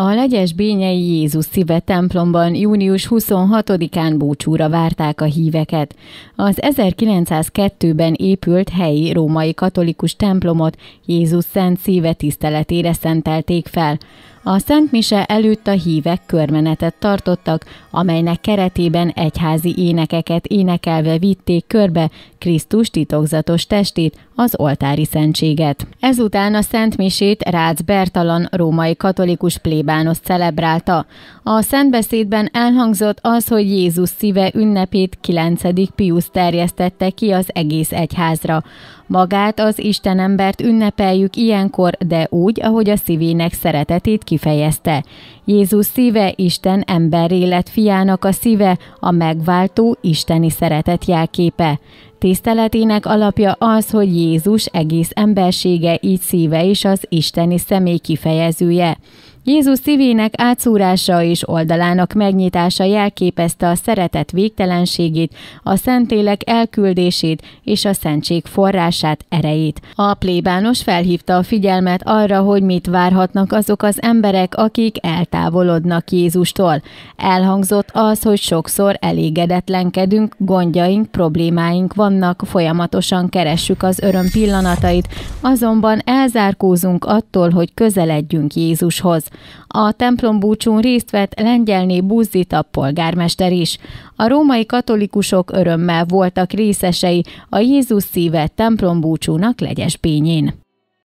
A legyes Bényei Jézus szíve templomban június 26-án búcsúra várták a híveket. Az 1902-ben épült helyi római katolikus templomot Jézus Szent Szíve tiszteletére szentelték fel. A Szent Mise előtt a hívek körmenetet tartottak, amelynek keretében egyházi énekeket énekelve vitték körbe Krisztus titokzatos testét, az oltári szentséget. Ezután a Szent Misét Rácz Bertalan római katolikus plébános celebrálta. A szentbeszédben elhangzott az, hogy Jézus szíve ünnepét 9. Pius terjesztette ki az egész egyházra. Magát az Istenembert ünnepeljük ilyenkor, de úgy, ahogy a szívének szeretetét kifejezzük kifejezte. Jézus szíve Isten emberélet fiának a szíve, a megváltó isteni szeretet jelképe. Tiszteletének alapja az, hogy Jézus egész embersége, így szíve is az isteni személy kifejezője. Jézus szívének átszúrása és oldalának megnyitása jelképezte a szeretet végtelenségét, a szentélek elküldését és a szentség forrását, erejét. A plébános felhívta a figyelmet arra, hogy mit várhatnak azok az emberek, akik eltávolodnak Jézustól. Elhangzott az, hogy sokszor elégedetlenkedünk, gondjaink, problémáink van vannak, folyamatosan keressük az öröm pillanatait, azonban elzárkózunk attól, hogy közeledjünk Jézushoz. A templom búcsún részt vett lengyelné Buzzita polgármester is. A római katolikusok örömmel voltak részesei a Jézus szíve templom búcsúnak legyes pényén.